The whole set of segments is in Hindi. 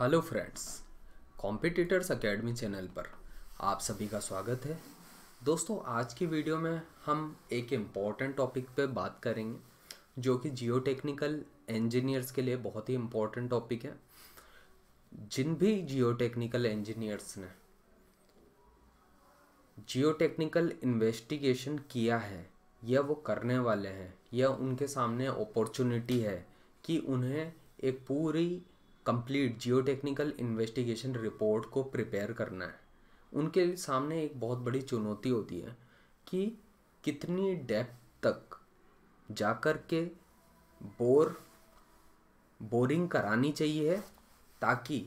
hello friends competitors academy channel पर आप सभी का स्वागत है दोस्तों आज की वीडियो में हम एक इम्पॉर्टेंट टॉपिक पे बात करेंगे जो कि जियो टेक्निकल इंजीनियर्स के लिए बहुत ही इम्पोर्टेंट टॉपिक है जिन भी जियो टेक्निकल इंजीनियर्स ने जियो टेक्निकल इन्वेस्टिगेशन किया है या वो करने वाले हैं या उनके सामने अपॉर्चुनिटी है कि उन्हें एक पूरी कंप्लीट जियोटेक्निकल इन्वेस्टिगेशन रिपोर्ट को प्रिपेयर करना है उनके सामने एक बहुत बड़ी चुनौती होती है कि कितनी डेप्थ तक जाकर के बोर बोरिंग करानी चाहिए ताकि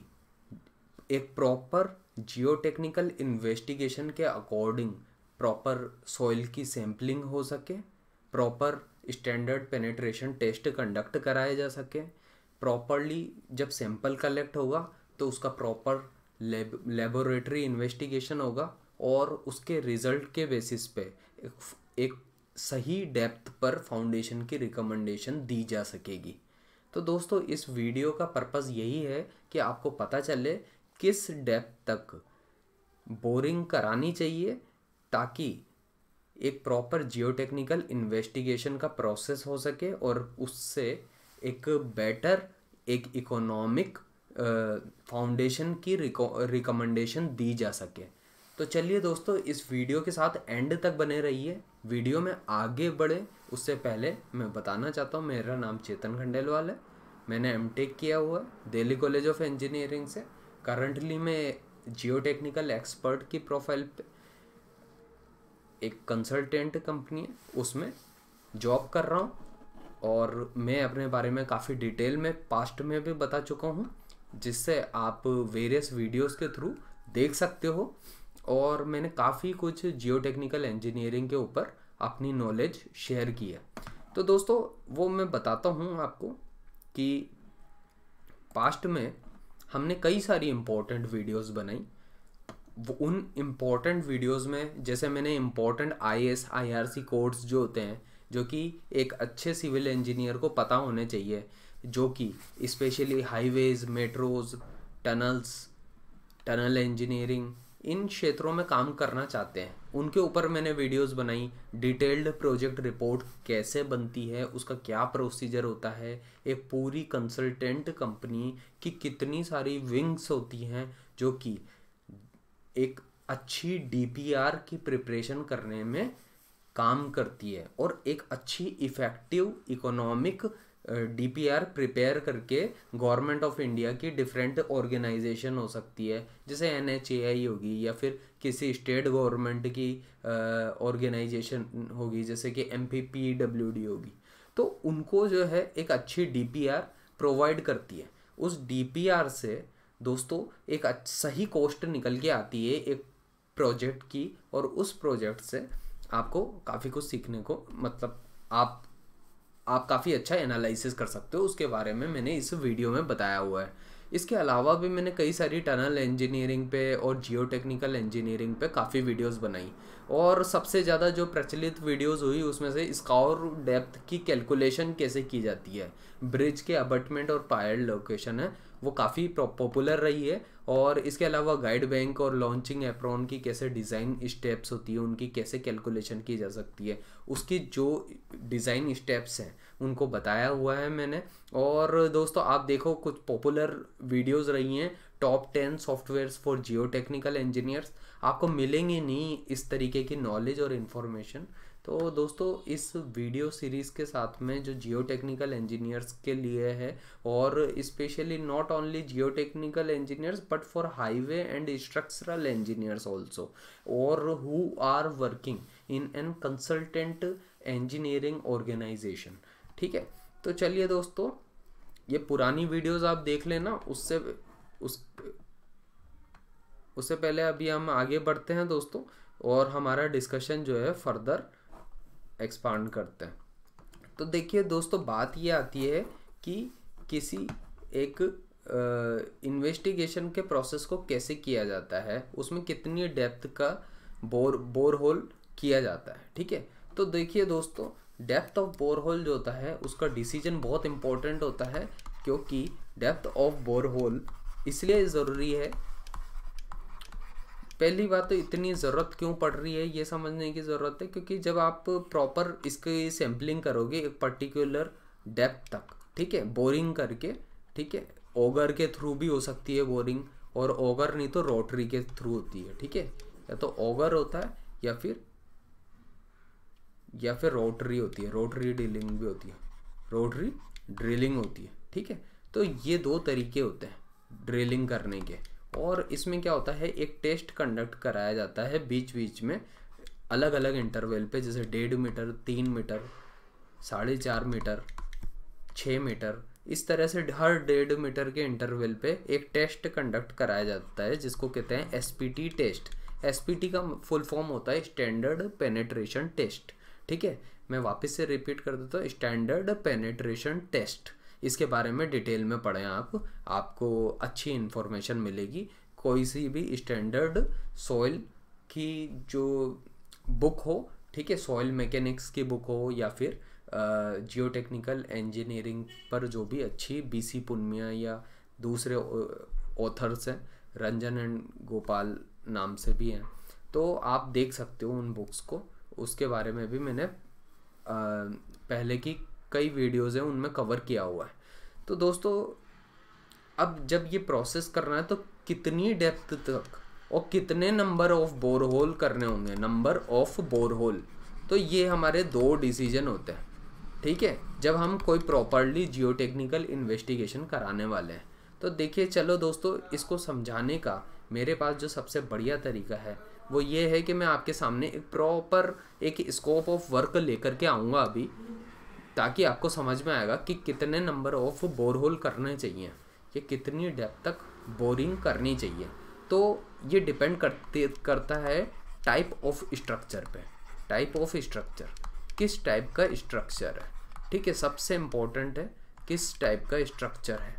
एक प्रॉपर जियोटेक्निकल इन्वेस्टिगेशन के अकॉर्डिंग प्रॉपर सॉइल की सैम्पलिंग हो सके proper standard penetration test conduct कराए जा सके प्रॉपरली जब सैंपल कलेक्ट होगा तो उसका प्रॉपर लेब लेबोरेटरी इन्वेस्टिगेशन होगा और उसके रिजल्ट के बेसिस पे एक, एक सही डेप्थ पर फाउंडेशन की रिकमेंडेशन दी जा सकेगी तो दोस्तों इस वीडियो का पर्पस यही है कि आपको पता चले किस डेप्थ तक बोरिंग करानी चाहिए ताकि एक प्रॉपर जियोटेक्निकल इन्वेस्टिगेशन का प्रोसेस हो सके और उससे एक बेटर एक इकोनॉमिक फाउंडेशन की रिकमेंडेशन दी जा सके तो चलिए दोस्तों इस वीडियो के साथ एंड तक बने रहिए वीडियो में आगे बढ़े उससे पहले मैं बताना चाहता हूँ मेरा नाम चेतन खंडेलवाल है मैंने एम किया हुआ है दिल्ली कॉलेज ऑफ इंजीनियरिंग से करंटली मैं जियो टेक्निकल एक्सपर्ट की प्रोफाइल पे एक कंसल्टेंट कंपनी है उसमें जॉब कर रहा हूँ और मैं अपने बारे में काफ़ी डिटेल में पास्ट में भी बता चुका हूँ जिससे आप वेरियस वीडियोस के थ्रू देख सकते हो और मैंने काफ़ी कुछ जियो इंजीनियरिंग के ऊपर अपनी नॉलेज शेयर की है तो दोस्तों वो मैं बताता हूँ आपको कि पास्ट में हमने कई सारी इम्पोर्टेंट वीडियोस बनाई वो उन इम्पोर्टेंट वीडियोस में जैसे मैंने important I S I R C codes जो होते हैं जो कि एक अच्छे सिविल इंजीनियर को पता होने चाहिए जो कि specially highways metros tunnels tunnel engineering इन क्षेत्रों में काम करना चाहते हैं उनके ऊपर मैंने वीडियोस बनाई डिटेल्ड प्रोजेक्ट रिपोर्ट कैसे बनती है उसका क्या प्रोसीजर होता है एक पूरी कंसल्टेंट कंपनी की कितनी सारी विंग्स होती हैं जो कि एक अच्छी डीपीआर की प्रिपरेशन करने में काम करती है और एक अच्छी इफ़ेक्टिव इकोनॉमिक डीपीआर प्रिपेयर करके गवर्नमेंट ऑफ इंडिया की डिफरेंट ऑर्गेनाइजेशन हो सकती है जैसे एन होगी या फिर किसी स्टेट गवर्नमेंट की ऑर्गेनाइजेशन होगी जैसे कि एम e होगी तो उनको जो है एक अच्छी डीपीआर प्रोवाइड करती है उस डीपीआर से दोस्तों एक सही कॉस्ट निकल के आती है एक प्रोजेक्ट की और उस प्रोजेक्ट से आपको काफ़ी कुछ सीखने को मतलब आप आप काफ़ी अच्छा एनालिसिस कर सकते हो उसके बारे में मैंने इस वीडियो में बताया हुआ है इसके अलावा भी मैंने कई सारी टनल इंजीनियरिंग पे और जियो टेक्निकल इंजीनियरिंग पे काफ़ी वीडियोस बनाई और सबसे ज़्यादा जो प्रचलित वीडियोस हुई उसमें से स्काउर डेप्थ की कैलकुलेशन कैसे की जाती है ब्रिज के अबटमेंट और पायर लोकेशन है वो काफ़ी पॉपुलर रही है और इसके अलावा गाइड बैंक और लॉन्चिंग एप्रॉन की कैसे डिज़ाइन स्टेप्स होती है उनकी कैसे कैलकुलेशन की जा सकती है उसकी जो डिज़ाइन स्टेप्स हैं उनको बताया हुआ है मैंने और दोस्तों आप देखो कुछ पॉपुलर वीडियोस रही हैं top ten softwares for geotechnical engineers आपको मिलेंगे नहीं इस तरीके की नॉलेज और इन्फॉर्मेशन तो दोस्तों इस वीडियो सीरीज़ के साथ में जो जियो टेक्निकल इंजीनियर्स के लिए है और specially not only geotechnical engineers but for highway and structural engineers also और who are working in an consultant engineering organisation ठीक है तो चलिए दोस्तों ये पुरानी वीडियोस आप देख लेना उससे उस उससे पहले अभी हम आगे बढ़ते हैं दोस्तों और हमारा डिस्कशन जो है फर्दर एक्सपांड करते हैं तो देखिए दोस्तों बात ये आती है कि किसी एक इन्वेस्टिगेशन के प्रोसेस को कैसे किया जाता है उसमें कितनी डेप्थ का बोर बोर होल किया जाता है ठीक है तो देखिए दोस्तों डेप्थ ऑफ बोर होल जो होता है उसका डिसीजन बहुत इम्पोर्टेंट होता है क्योंकि डेप्थ ऑफ बोर होल इसलिए ज़रूरी है पहली बात तो इतनी ज़रूरत क्यों पड़ रही है ये समझने की ज़रूरत है क्योंकि जब आप प्रॉपर इसकी सैम्पलिंग करोगे एक पर्टिकुलर डेप्थ तक ठीक है बोरिंग करके ठीक है ओगर के थ्रू भी हो सकती है बोरिंग और ओगर नहीं तो रोटरी के थ्रू होती है ठीक है या तो ओगर होता है या फिर या फिर रोटरी होती है रोटरी ड्रिलिंग भी होती है रोटरी ड्रिलिंग होती है ठीक है तो ये दो तरीके होते हैं ड्रिलिंग करने के और इसमें क्या होता है एक टेस्ट कंडक्ट कराया जाता है बीच बीच में अलग अलग इंटरवल पे जैसे डेढ़ मीटर तीन मीटर साढ़े चार मीटर छः मीटर इस तरह से हर डेढ़ मीटर के इंटरवल पे एक टेस्ट कंडक्ट कराया जाता है जिसको कहते हैं एस टेस्ट एस का फुल फॉर्म होता है स्टैंडर्ड पेनेट्रेशन टेस्ट ठीक है मैं वापस से रिपीट कर देता हूँ स्टैंडर्ड पेनेट्रेशन टेस्ट इसके बारे में डिटेल में पढ़ें आप आपको अच्छी इन्फॉर्मेशन मिलेगी कोई सी भी स्टैंडर्ड सॉइल की जो बुक हो ठीक है सॉइल मैकेनिक्स की बुक हो या फिर जियो टेक्निकल इंजीनियरिंग पर जो भी अच्छी बी सी पुनमिया या दूसरे ऑथर्स हैं रंजन एंड गोपाल नाम से भी हैं तो आप देख सकते हो उन बुक्स को उसके बारे में भी मैंने आ, पहले की कई वीडियोज़ हैं उनमें कवर किया हुआ है तो दोस्तों अब जब ये प्रोसेस करना है तो कितनी डेप्थ तक और कितने नंबर ऑफ बोर होल करने होंगे नंबर ऑफ बोर होल तो ये हमारे दो डिसीजन होते हैं ठीक है जब हम कोई प्रॉपरली जियो टेक्निकल इन्वेस्टिगेशन कराने वाले हैं तो देखिए चलो दोस्तों इसको समझाने का मेरे पास जो सबसे बढ़िया तरीका है वो ये है कि मैं आपके सामने एक प्रॉपर एक स्कोप ऑफ वर्क लेकर के आऊँगा अभी ताकि आपको समझ में आएगा कि कितने नंबर ऑफ बोरहोल करने चाहिए कि कितनी डेप तक बोरिंग करनी चाहिए तो ये डिपेंड करते करता है टाइप ऑफ स्ट्रक्चर पे टाइप ऑफ स्ट्रक्चर किस टाइप का स्ट्रक्चर है ठीक है सबसे इम्पोर्टेंट है किस टाइप का स्ट्रक्चर है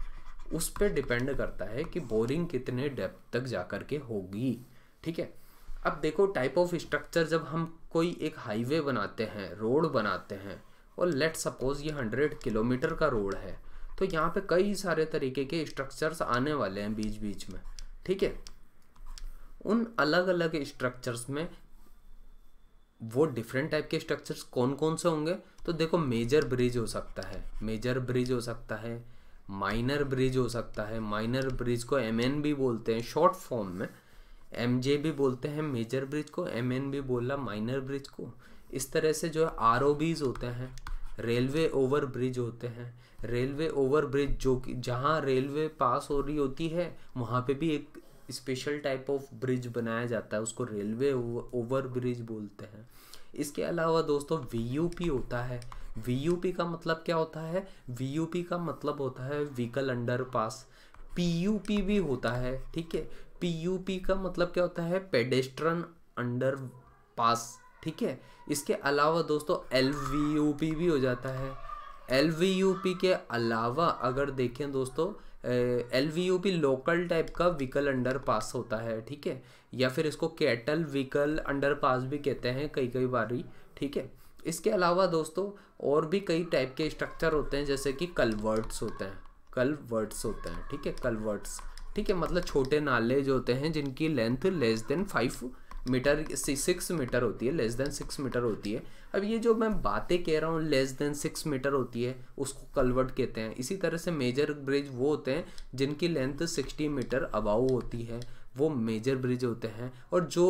उस पर डिपेंड करता है कि बोरिंग कितने डेप तक जा कर के होगी ठीक है अब देखो टाइप ऑफ स्ट्रक्चर जब हम कोई एक हाईवे बनाते हैं रोड बनाते हैं और लेट सपोज ये हंड्रेड किलोमीटर का रोड है तो यहाँ पे कई सारे तरीके के स्ट्रक्चर्स आने वाले हैं बीच बीच में ठीक है उन अलग अलग स्ट्रक्चर्स में वो डिफरेंट टाइप के स्ट्रक्चर्स कौन कौन से होंगे तो देखो मेजर ब्रिज हो सकता है मेजर ब्रिज हो सकता है माइनर ब्रिज हो सकता है माइनर ब्रिज को एम एन भी बोलते हैं शॉर्ट फॉर्म में एम भी बोलते हैं मेजर ब्रिज को एम एन भी बोला माइनर ब्रिज को इस तरह से जो है आर होते हैं रेलवे ओवर ब्रिज होते हैं रेलवे ओवर ब्रिज जो कि जहाँ रेलवे पास हो रही होती है वहाँ पे भी एक स्पेशल टाइप ऑफ ब्रिज बनाया जाता है उसको रेलवे ओवर ब्रिज बोलते हैं इसके अलावा दोस्तों वी होता है वी का मतलब क्या होता है वी का मतलब होता है व्हीकल अंडर पास पी भी होता है ठीक है पी का मतलब क्या होता है पेडेस्ट्रन अंडर पास ठीक है इसके अलावा दोस्तों एल वी यू पी भी हो जाता है एल वी यू पी के अलावा अगर देखें दोस्तों L V U P local type का व्हीकल अंडर पास होता है ठीक है या फिर इसको कैटल व्हीकल अंडर पास भी कहते हैं कई कई बारी ठीक है इसके अलावा दोस्तों और भी कई टाइप के स्ट्रक्चर होते हैं जैसे कि कलवर्ट्स होते हैं कलवर्ट्स होते हैं ठीक है कलवर्ट्स ठीक है मतलब छोटे नाले जो होते हैं जिनकी length less than five metre six metre होती है लेस देन सिक्स मीटर होती है अब ये जो मैं बातें कह रहा हूँ लेस देन सिक्स मीटर होती है उसको कलवर्ट कहते हैं इसी तरह से मेजर ब्रिज वो होते हैं जिनकी लेंथ सिक्सटी मीटर अबाउ होती है वो मेजर ब्रिज होते हैं और जो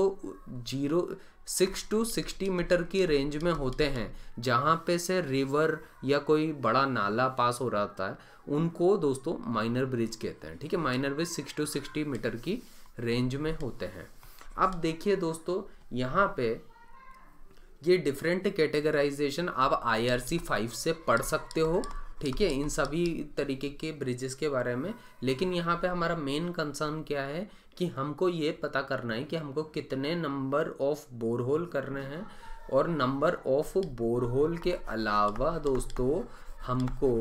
zero six to sixty metre की रेंज में होते हैं जहाँ पे से रिवर या कोई बड़ा नाला पास हो रहा होता है उनको दोस्तों माइनर ब्रिज कहते हैं ठीक है minor bridge six to sixty metre की रेंज में होते हैं अब देखिए दोस्तों यहाँ पे ये डिफरेंट कैटेगराइजेशन आप आई फाइव से पढ़ सकते हो ठीक है इन सभी तरीके के ब्रिजेस के बारे में लेकिन यहाँ पे हमारा मेन कंसर्न क्या है कि हमको ये पता करना है कि हमको कितने नंबर ऑफ बोरहोल करने हैं और नंबर ऑफ बोरहोल के अलावा दोस्तों हमको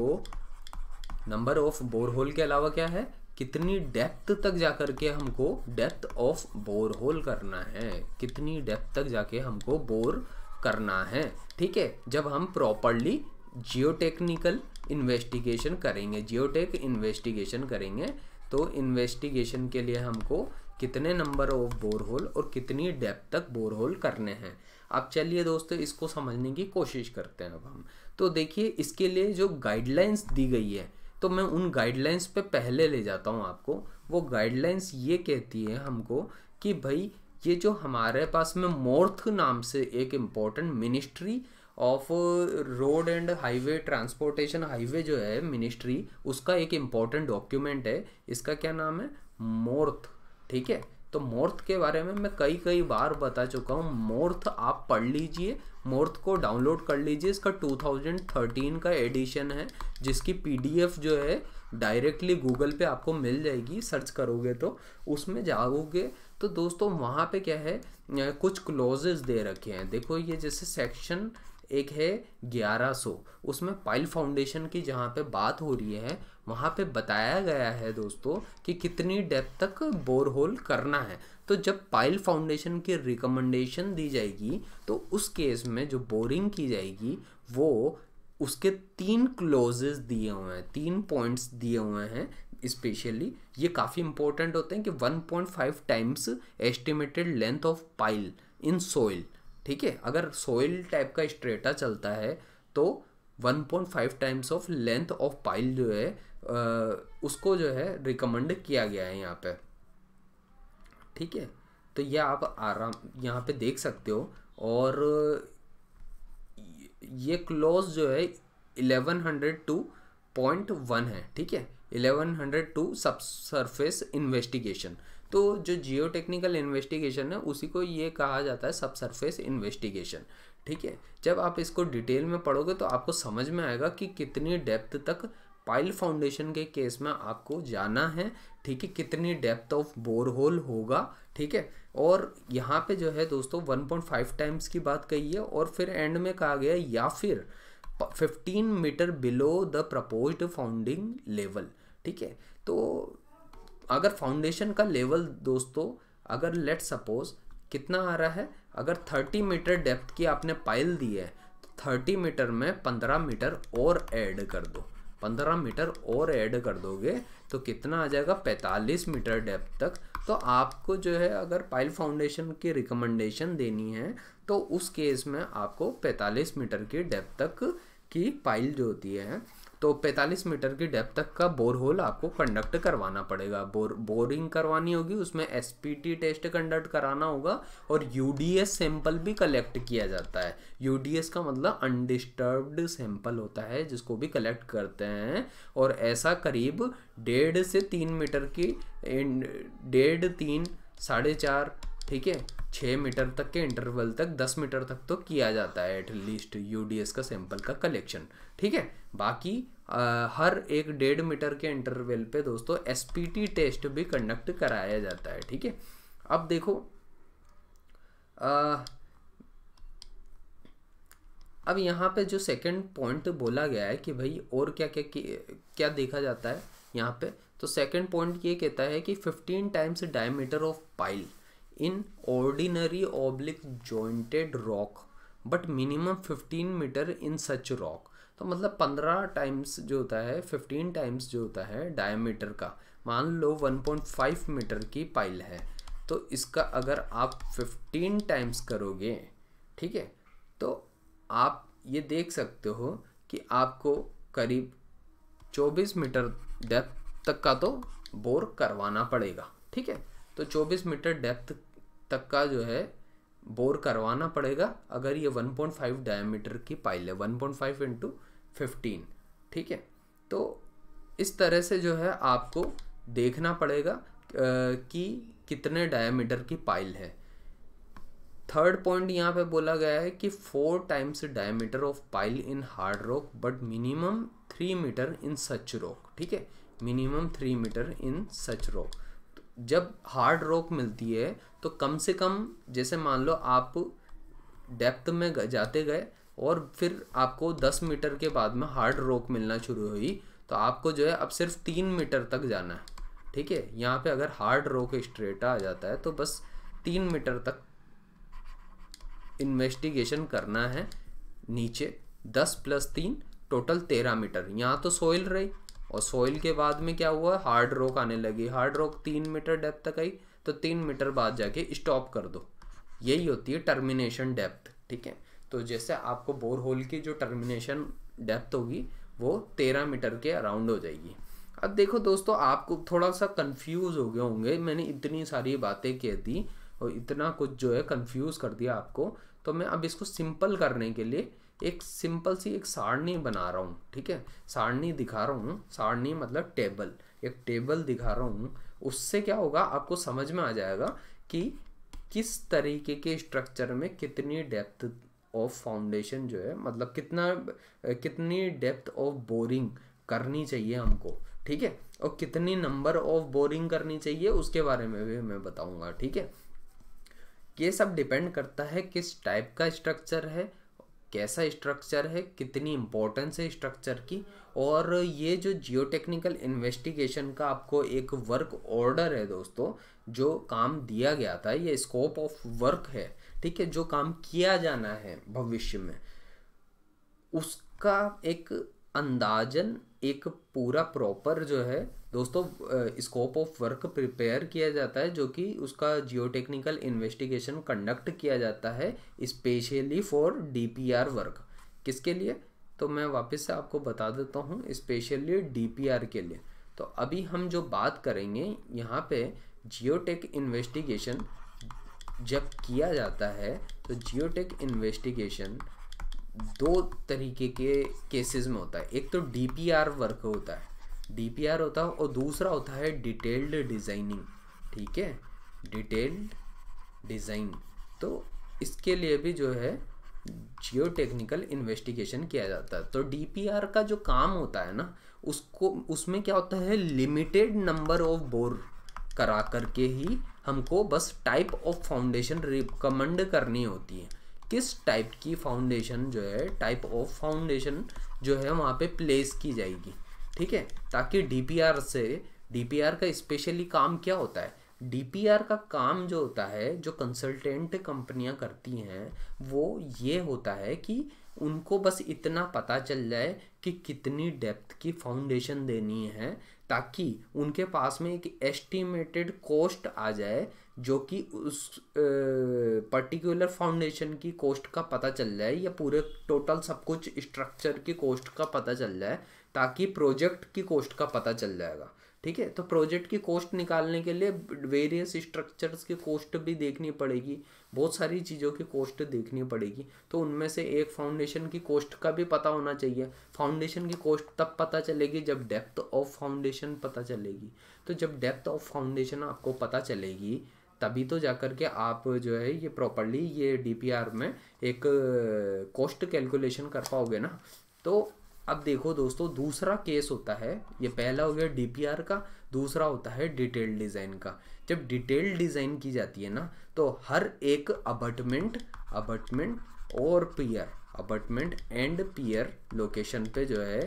नंबर ऑफ बोरहोल के अलावा क्या है कितनी डेप्थ तक जा कर के हमको डेप्थ ऑफ बोर होल करना है कितनी डेप्थ तक जाके हमको बोर करना है ठीक है जब हम प्रॉपरली जियोटेक्निकल इन्वेस्टिगेशन करेंगे जियोटेक इन्वेस्टिगेशन करेंगे तो इन्वेस्टिगेशन के लिए हमको कितने नंबर ऑफ बोर होल और कितनी डेप्थ तक बोर होल करने हैं अब चलिए दोस्तों इसको समझने की कोशिश करते हैं अब हम तो देखिए इसके लिए जो गाइडलाइंस दी गई है तो मैं उन गाइडलाइंस पे पहले ले जाता हूँ आपको वो गाइडलाइंस ये कहती है हमको कि भाई ये जो हमारे पास में मोर्थ नाम से एक important ministry of road and highway transportation highway जो है मिनिस्ट्री उसका एक इम्पॉर्टेंट डॉक्यूमेंट है इसका क्या नाम है मोर्थ ठीक है तो मोर्थ के बारे में मैं कई कई बार बता चुका हूँ मोर्थ आप पढ़ लीजिए मोर्थ को डाउनलोड कर लीजिए इसका 2013 का एडिशन है जिसकी पीडीएफ जो है डायरेक्टली गूगल पे आपको मिल जाएगी सर्च करोगे तो उसमें जाओगे तो दोस्तों वहाँ पे क्या है कुछ क्लोजेज दे रखे हैं देखो ये जैसे सेक्शन एक है 1100 उसमें पाइल फाउंडेशन की जहाँ पे बात हो रही है वहाँ पे बताया गया है दोस्तों कि कितनी डेप्थ तक बोर होल करना है तो जब पाइल फाउंडेशन की रिकमेंडेशन दी जाएगी तो उस केस में जो बोरिंग की जाएगी वो उसके तीन क्लोजेज दिए हुए हैं तीन पॉइंट्स दिए हुए हैं स्पेशली ये काफ़ी इंपॉर्टेंट होते हैं कि 1.5 times estimated length of pile in soil ठीक है अगर सोइल टाइप का स्ट्रेटा चलता है तो 1.5 times of length of pile जो है उसको जो है रिकमेंड किया गया है यहाँ पे ठीक है तो यह आप आराम यहाँ पे देख सकते हो और ये क्लोज जो है eleven hundred two point one है ठीक है eleven hundred two subsurface investigation तो जो जियो टेक्निकल इन्वेस्टिगेशन है उसी को ये कहा जाता है सब सरफेस इन्वेस्टिगेशन ठीक है जब आप इसको डिटेल में पढ़ोगे तो आपको समझ में आएगा कि कितनी डेप्थ तक पाइल फाउंडेशन के केस में आपको जाना है ठीक है कितनी डेप्थ ऑफ बोर होल होगा ठीक है और यहाँ पे जो है दोस्तों 1.5 टाइम्स की बात कही है और फिर एंड में कहा गया या फिर 15 metre below the proposed founding level ठीक है तो अगर फाउंडेशन का लेवल दोस्तों अगर लेट सपोज कितना आ रहा है अगर 30 मीटर डेप्थ की आपने पाइल दी है तो 30 मीटर में 15 मीटर और ऐड कर दो पंद्रह मीटर और ऐड कर दोगे तो कितना आ जाएगा पैंतालीस मीटर डेप्थ तक तो आपको जो है अगर पाइल फाउंडेशन की रिकमेंडेशन देनी है तो उस केस में आपको पैंतालीस मीटर की डेप्थ तक की पाइल जो होती है तो 45 मीटर की डेप्थ तक का बोर होल आपको कंडक्ट करवाना पड़ेगा बोर बोरिंग करवानी होगी उसमें एस टेस्ट कंडक्ट कराना होगा और यू सैंपल भी कलेक्ट किया जाता है यू का मतलब अनडिस्टर्ब्ड सैंपल होता है जिसको भी कलेक्ट करते हैं और ऐसा करीब डेढ़ से तीन मीटर की डेढ़ तीन साढ़े चार ठीक है छः मीटर तक के इंटरवल तक दस मीटर तक तो किया जाता है एटलीस्ट यूडीएस का सैंपल का कलेक्शन ठीक है बाकी आ, हर एक डेढ़ मीटर के इंटरवल पे दोस्तों एसपीटी टेस्ट भी कंडक्ट कराया जाता है ठीक है अब देखो आ, अब यहाँ पे जो सेकंड पॉइंट बोला गया है कि भाई और क्या क्या क्या देखा जाता है यहाँ पे तो सेकंड पॉइंट ये कहता है कि fifteen times diameter of pile in ordinary oblique jointed rock but minimum fifteen metre in such rock तो मतलब पंद्रह टाइम्स जो होता है फिफ्टीन टाइम्स जो होता है डायमीटर का मान लो वन पॉइंट फाइव मीटर की पाइल है तो इसका अगर आप फिफ्टीन टाइम्स करोगे ठीक है तो आप ये देख सकते हो कि आपको करीब चौबीस मीटर डेप्थ तक का तो बोर करवाना पड़ेगा ठीक है तो 24 मीटर डेप्थ तक का जो है बोर करवाना पड़ेगा अगर ये 1.5 डायमीटर की पाइल है 1.5 पॉइंट फाइव इंटू फिफ्टीन ठीक है तो इस तरह से जो है आपको देखना पड़ेगा कि कितने डायमीटर की पाइल है थर्ड पॉइंट यहाँ पे बोला गया है कि four times diameter of pile in hard rock but minimum three metre in such rock ठीक है minimum three metre in such rock जब हार्ड रॉक मिलती है तो कम से कम जैसे मान लो आप डेप्थ में जाते गए और फिर आपको दस मीटर के बाद में हार्ड रॉक मिलना शुरू हुई तो आपको जो है अब सिर्फ तीन मीटर तक जाना है ठीक है यहाँ पे अगर हार्ड रॉक स्ट्रेटा आ जाता है तो बस तीन मीटर तक इन्वेस्टिगेशन करना है नीचे दस प्लस तीन टोटल तेरह मीटर यहाँ तो सोइल रही और सॉइल के बाद में क्या हुआ हार्ड रॉक आने लगी हार्ड रॉक तीन मीटर डेप्थ तक आई तो तीन मीटर बाद जाके स्टॉप कर दो यही होती है टर्मिनेशन डेप्थ ठीक है तो जैसे आपको बोर होल की जो टर्मिनेशन डेप्थ होगी वो तेरह मीटर के अराउंड हो जाएगी अब देखो दोस्तों आपको थोड़ा सा कंफ्यूज हो गए होंगे मैंने इतनी सारी बातें कह दी और इतना कुछ जो है कंफ्यूज कर दिया आपको तो मैं अब इसको सिंपल करने के लिए एक सिंपल सी एक सारणी बना रहा हूँ ठीक है सारणी दिखा रहा हूँ सारणी मतलब टेबल एक टेबल दिखा रहा हूँ उससे क्या होगा आपको समझ में आ जाएगा कि किस तरीके के स्ट्रक्चर में कितनी डेप्थ ऑफ फाउंडेशन जो है मतलब कितना कितनी डेप्थ ऑफ बोरिंग करनी चाहिए हमको ठीक है और कितनी नंबर ऑफ बोरिंग करनी चाहिए उसके बारे में भी मैं बताऊंगा ठीक है ये सब डिपेंड करता है किस टाइप का स्ट्रक्चर है कैसा स्ट्रक्चर है कितनी इम्पोर्टेंस है स्ट्रक्चर की और ये जो जियोटेक्निकल इन्वेस्टिगेशन का आपको एक वर्क ऑर्डर है दोस्तों जो काम दिया गया था ये स्कोप ऑफ वर्क है ठीक है जो काम किया जाना है भविष्य में उसका एक अंदाजन एक पूरा प्रॉपर जो है दोस्तों स्कोप ऑफ वर्क प्रिपेयर किया जाता है जो कि उसका जियोटेक्निकल इन्वेस्टिगेशन कंडक्ट किया जाता है स्पेशली फॉर डीपीआर वर्क किसके लिए तो मैं वापस से आपको बता देता हूँ स्पेशली डीपीआर के लिए तो अभी हम जो बात करेंगे यहाँ पे जियोटेक इन्वेस्टिगेशन जब किया जाता है तो जियोटेक इन्वेस्टिगेशन दो तरीके के केसेस में होता है एक तो डीपीआर वर्क होता है डी होता है और दूसरा होता है डिटेल्ड डिज़ाइनिंग ठीक है डिटेल्ड डिज़ाइन तो इसके लिए भी जो है जियो टेक्निकल इन्वेस्टिगेशन किया जाता है तो डीपीआर का जो काम होता है ना उसको उसमें क्या होता है लिमिटेड नंबर ऑफ बोर करा करके ही हमको बस टाइप ऑफ फाउंडेशन रिकमेंड करनी होती है किस टाइप की फाउंडेशन जो है टाइप ऑफ फाउंडेशन जो है वहाँ पे प्लेस की जाएगी ठीक है ताकि डीपीआर से डीपीआर का स्पेशली काम क्या होता है डीपीआर का काम जो होता है जो कंसल्टेंट कंपनियां करती हैं वो ये होता है कि उनको बस इतना पता चल जाए कि कितनी डेप्थ की फाउंडेशन देनी है ताकि उनके पास में एक एस्टिमेटेड कॉस्ट आ जाए जो कि उस पर्टिकुलर फाउंडेशन की कॉस्ट का पता चल जाए या पूरे टोटल सब कुछ स्ट्रक्चर की कॉस्ट का पता चल जाए ताकि प्रोजेक्ट की कॉस्ट का पता चल जाएगा ठीक है तो प्रोजेक्ट की कॉस्ट निकालने के लिए वेरियस स्ट्रक्चर्स की कॉस्ट भी देखनी पड़ेगी बहुत सारी चीज़ों की कॉस्ट देखनी पड़ेगी तो उनमें से एक फाउंडेशन की कॉस्ट का भी पता होना चाहिए फाउंडेशन की कॉस्ट तब पता चलेगी जब डेप्थ ऑफ फाउंडेशन पता चलेगी तो जब डेप्थ ऑफ फाउंडेशन आपको पता चलेगी तभी तो जाकर के आप जो है ये प्रॉपरली ये डी में एक कॉस्ट कैलकुलेशन कर पाओगे ना तो अब देखो दोस्तों दूसरा केस होता है ये पहला हो गया डीपीआर का दूसरा होता है डिटेल डिज़ाइन का जब डिटेल डिज़ाइन की जाती है ना तो हर एक अबटमेंट अबटमेंट और pier abutment and pier location पे जो है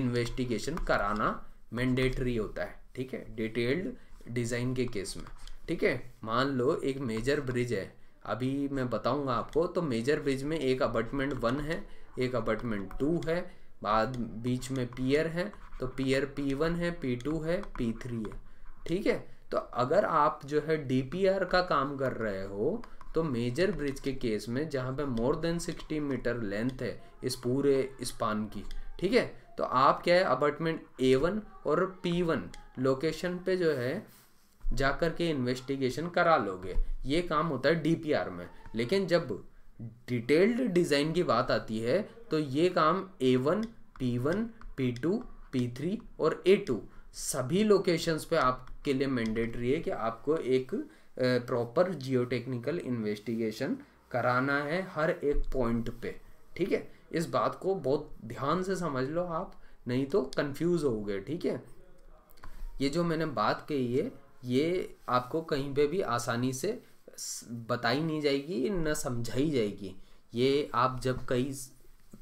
इन्वेस्टिगेशन कराना मैंडेटरी होता है ठीक है डिटेल्ड डिज़ाइन के केस में ठीक है मान लो एक मेजर ब्रिज है अभी मैं बताऊंगा आपको तो मेजर ब्रिज में एक अपार्टमेंट वन है एक अपार्टमेंट टू है बाद बीच में पीयर है तो पीयर पी वन है पी टू है पी थ्री है ठीक है तो अगर आप जो है डी का काम कर रहे हो तो मेजर ब्रिज के केस में जहाँ पे मोर देन 60 मीटर लेंथ है इस पूरे स्पान की ठीक है तो आप क्या है अपार्टमेंट ए वन और पी वन लोकेशन पे जो है जाकर के इन्वेस्टिगेशन करा लोगे ये काम होता है डीपीआर में लेकिन जब डिटेल्ड डिज़ाइन की बात आती है तो ये काम A one P one P two P three और ए टू सभी लोकेशंस पे आपके लिए मैंडेटरी है कि आपको एक प्रॉपर जियो इन्वेस्टिगेशन कराना है हर एक पॉइंट पे ठीक है इस बात को बहुत ध्यान से समझ लो आप नहीं तो कंफ्यूज हो गए ठीक है ये जो मैंने बात कही है ये आपको कहीं पे भी आसानी से बताई नहीं जाएगी न समझाई जाएगी ये आप जब कई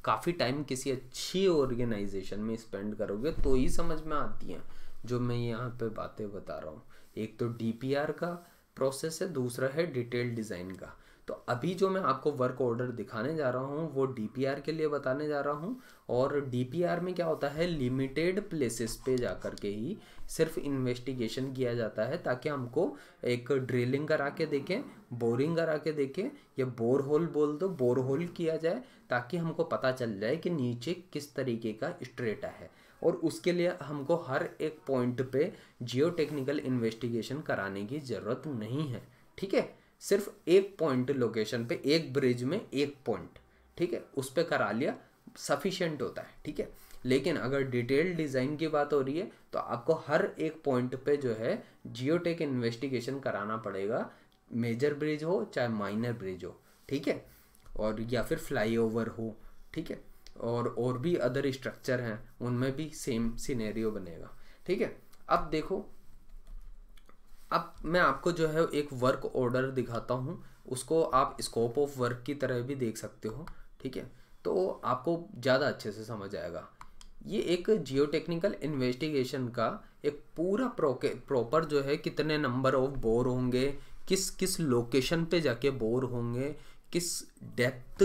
काफ़ी टाइम किसी अच्छी ऑर्गेनाइजेशन में स्पेंड करोगे तो ही समझ में आती हैं जो मैं यहाँ पे बातें बता रहा हूँ एक तो डीपीआर का प्रोसेस है दूसरा है डिटेल डिज़ाइन का तो अभी जो मैं आपको वर्क ऑर्डर दिखाने जा रहा हूँ वो डी के लिए बताने जा रहा हूँ और डी में क्या होता है लिमिटेड प्लेसेस पे जा कर के ही सिर्फ इन्वेस्टिगेशन किया जाता है ताकि हमको एक ड्रिलिंग करा के देखें बोरिंग करा के देखें या बोर होल बोल दो बोर होल किया जाए ताकि हमको पता चल जाए कि नीचे किस तरीके का स्ट्रेटा है और उसके लिए हमको हर एक पॉइंट पे जियो टेक्निकल इन्वेस्टिगेशन कराने की ज़रूरत नहीं है ठीक है सिर्फ एक पॉइंट लोकेशन पे एक ब्रिज में एक पॉइंट ठीक है उस पर करा लिया सफिशेंट होता है ठीक है लेकिन अगर डिटेल डिज़ाइन की बात हो रही है तो आपको हर एक पॉइंट पे जो है जियोटेक इन्वेस्टिगेशन कराना पड़ेगा मेजर ब्रिज हो चाहे माइनर ब्रिज हो ठीक है और या फिर फ्लाईओवर हो ठीक है और और भी अदर स्ट्रक्चर हैं उनमें भी सेम सिनेरियो बनेगा ठीक है अब देखो अब मैं आपको जो है एक वर्क ऑर्डर दिखाता हूँ उसको आप स्कोप ऑफ वर्क की तरह भी देख सकते हो ठीक है तो आपको ज़्यादा अच्छे से समझ आएगा ये एक जियो टेक्निकल इन्वेस्टिगेशन का एक पूरा प्रॉपर जो है कितने नंबर ऑफ बोर होंगे किस किस लोकेशन पे जाके बोर होंगे किस डेप्थ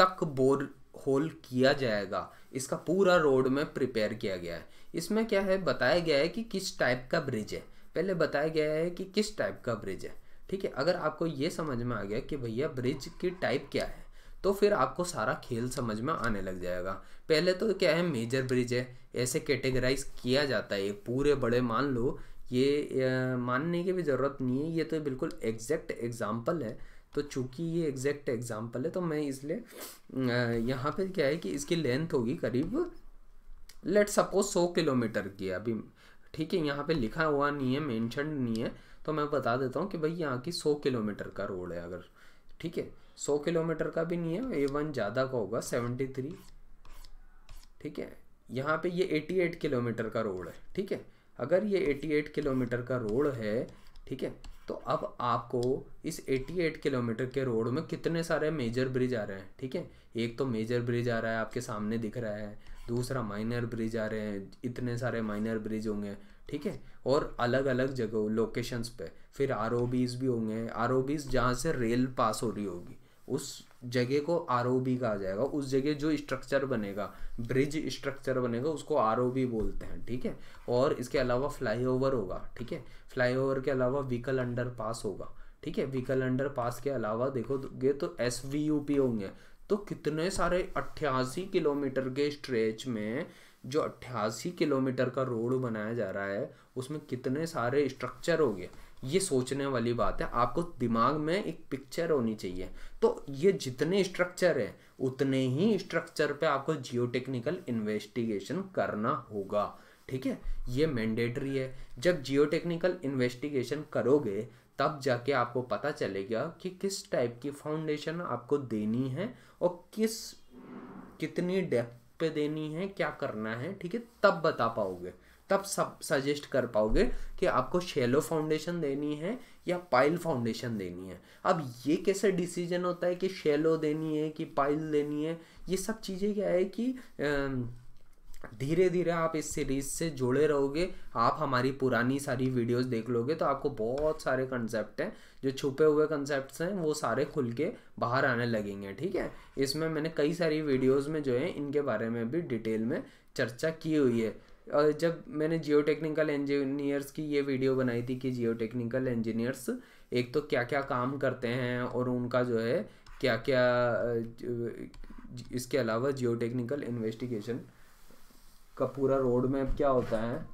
तक बोर होल किया जाएगा इसका पूरा रोड में प्रिपेयर किया गया है इसमें क्या है बताया गया है कि किस टाइप का ब्रिज है पहले बताया गया है कि किस टाइप का ब्रिज है ठीक है अगर आपको ये समझ में आ गया कि भैया ब्रिज की टाइप क्या है तो फिर आपको सारा खेल समझ में आने लग जाएगा पहले तो क्या है मेजर ब्रिज है ऐसे कैटेगराइज किया जाता है पूरे बड़े मान लो ये मानने की भी ज़रूरत नहीं है ये तो बिल्कुल एग्जैक्ट एग्जाम्पल है तो चूंकि ये एग्जैक्ट एग्जाम्पल है तो मैं इसलिए यहाँ पे क्या है कि इसकी लेंथ होगी करीब लेट सपोज सौ किलोमीटर की अभी ठीक है यहाँ पे लिखा हुआ नहीं है मैंशन नहीं है तो मैं बता देता हूँ कि भाई यहाँ की सौ किलोमीटर का रोड है अगर ठीक है सौ किलोमीटर का भी नहीं है ए वन ज़्यादा का होगा सेवेंटी थ्री ठीक है यहाँ पे ये एटी एट किलोमीटर का रोड है ठीक है अगर ये एटी एट किलोमीटर का रोड है ठीक है तो अब आपको इस 88 किलोमीटर के रोड में कितने सारे मेजर ब्रिज आ रहे हैं ठीक है एक तो मेजर ब्रिज आ रहा है आपके सामने दिख रहा है दूसरा माइनर ब्रिज आ रहे हैं इतने सारे माइनर ब्रिज होंगे ठीक है और अलग अलग जगह लोकेशंस पे फिर आर भी होंगे आर ओ जहाँ से रेल पास हो रही होगी उस जगह को आर कहा जाएगा उस जगह जो स्ट्रक्चर बनेगा ब्रिज स्ट्रक्चर बनेगा उसको आर बोलते हैं ठीक है और इसके अलावा फ्लाईओवर होगा ठीक है फ्लाईओवर के अलावा व्हीकल पास होगा ठीक है व्हीकल पास के अलावा देखो ये तो एस होंगे तो कितने सारे अट्ठासी किलोमीटर के स्ट्रेच में जो अट्ठासी किलोमीटर का रोड बनाया जा रहा है उसमें कितने सारे स्ट्रक्चर हो गए ये सोचने वाली बात है आपको दिमाग में एक पिक्चर होनी चाहिए तो ये जितने स्ट्रक्चर हैं उतने ही स्ट्रक्चर पे आपको जियो इन्वेस्टिगेशन करना होगा ठीक है ये मैंडेटरी है जब जियो इन्वेस्टिगेशन करोगे तब जाके आपको पता चलेगा कि किस टाइप की फाउंडेशन आपको देनी है और किस कितनी डेप्थ पे देनी है क्या करना है ठीक है तब बता पाओगे तब सब सजेस्ट कर पाओगे कि आपको शेलो फाउंडेशन देनी है या पाइल फाउंडेशन देनी है अब ये कैसे डिसीजन होता है कि शेलो देनी है कि पाइल देनी है ये सब चीज़ें क्या है कि धीरे धीरे आप इस सीरीज़ से जुड़े रहोगे आप हमारी पुरानी सारी वीडियोस देख लोगे तो आपको बहुत सारे कंसेप्ट हैं जो छुपे हुए कंसेप्ट हैं वो सारे खुल के बाहर आने लगेंगे ठीक है इसमें मैंने कई सारी वीडियोस में जो है इनके बारे में भी डिटेल में चर्चा की हुई है और जब मैंने जियो टेक्निकल इंजीनियर्स की ये वीडियो बनाई थी कि जियो टेक्निकल इंजीनियर्स एक तो क्या क्या काम करते हैं और उनका जो है क्या क्या इसके अलावा जियो टेक्निकल इन्वेस्टिगेशन का पूरा रोड मैप क्या होता है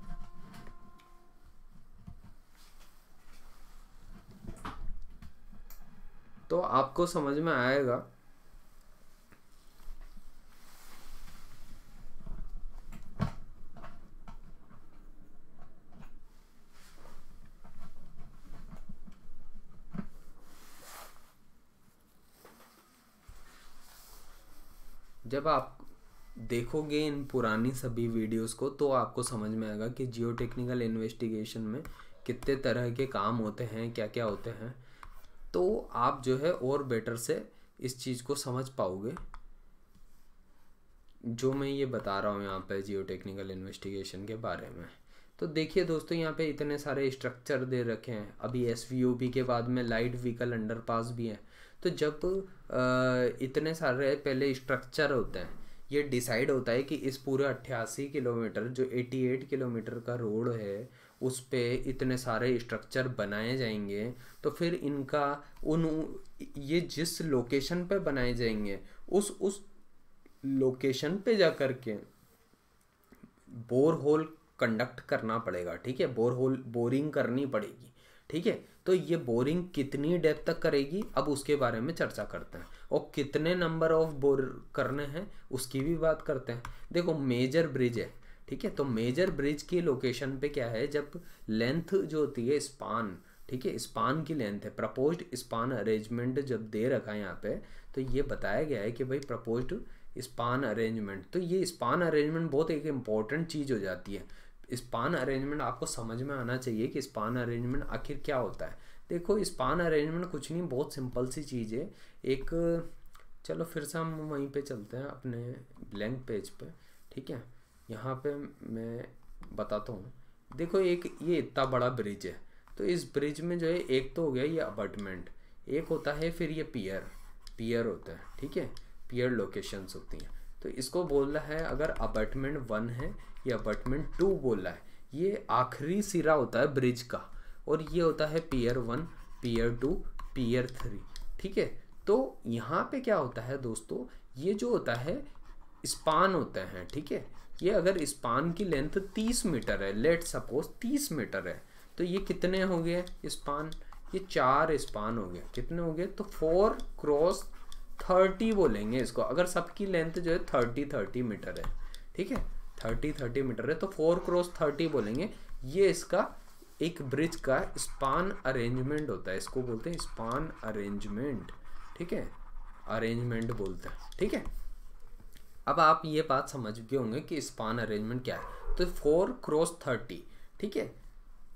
तो आपको समझ में आएगा जब आप देखोगे इन पुरानी सभी वीडियोस को तो आपको समझ में आएगा कि जियो टेक्निकल इन्वेस्टिगेशन में कितने तरह के काम होते हैं क्या क्या होते हैं तो आप जो है और बेटर से इस चीज़ को समझ पाओगे जो मैं ये बता रहा हूँ यहाँ पे जियो टेक्निकल इन्वेस्टिगेशन के बारे में तो देखिए दोस्तों यहाँ पे इतने सारे स्ट्रक्चर दे रखे हैं अभी एस के बाद में लाइट व्हीकल अंडर भी हैं तो जब इतने सारे पहले स्ट्रक्चर होते हैं ये डिसाइड होता है कि इस पूरे अट्ठासी किलोमीटर जो 88 किलोमीटर का रोड है उस पर इतने सारे स्ट्रक्चर बनाए जाएंगे तो फिर इनका उन ये जिस लोकेशन पे बनाए जाएंगे उस उस लोकेशन पे जा कर के बोर होल कंडक्ट करना पड़ेगा ठीक है बोर होल बोरिंग करनी पड़ेगी ठीक है तो ये बोरिंग कितनी डेप्थ तक करेगी अब उसके बारे में चर्चा करते हैं और कितने नंबर ऑफ बोर करने हैं उसकी भी बात करते हैं देखो मेजर ब्रिज है ठीक है तो मेजर ब्रिज की लोकेशन पे क्या है जब लेंथ जो होती है स्पान ठीक है स्पान की लेंथ है प्रपोज स्पान अरेंजमेंट जब दे रखा है यहाँ पे तो ये बताया गया है कि भाई प्रपोज स्पान अरेंजमेंट तो ये स्पान अरेंजमेंट बहुत एक इम्पॉर्टेंट चीज़ हो जाती है स्पान अरेंजमेंट आपको समझ में आना चाहिए कि स्पान अरेंजमेंट आखिर क्या होता है देखो स्पान अरेंजमेंट कुछ नहीं बहुत सिंपल सी चीज़ है एक चलो फिर से हम वहीं पे चलते हैं अपने ब्लैंक पेज पे ठीक है यहाँ पे मैं बताता हूँ देखो एक ये इतना बड़ा ब्रिज है तो इस ब्रिज में जो है एक तो हो गया ये अपार्टमेंट एक होता है फिर ये पियर पियर होता है ठीक है पियर लोकेशंस होती हैं तो इसको बोल रहा है अगर अपार्टमेंट वन है ये अपार्टमेंट टू बोला है ये आखिरी सिरा होता है ब्रिज का और ये होता है pier one pier two pier three ठीक है तो यहाँ पे क्या होता है दोस्तों ये जो होता है स्पान होते हैं ठीक है ये अगर स्पान की लेंथ तीस मीटर है लेट सपोज तीस मीटर है तो ये कितने हो गए स्पान ये चार स्पान हो गए कितने हो गए तो फोर क्रॉस थर्टी बोलेंगे इसको अगर सबकी लेंथ जो है थर्टी थर्टी मीटर है ठीक है थर्टी थर्टी मीटर है तो फोर क्रॉस थर्टी बोलेंगे ये इसका एक ब्रिज का स्पान अरेंजमेंट होता है इसको बोलते हैं स्पान अरेंजमेंट ठीक है अरेंजमेंट बोलते हैं ठीक है अब आप ये बात समझ गए होंगे कि स्पान अरेंजमेंट क्या है तो फोर क्रॉस थर्टी ठीक है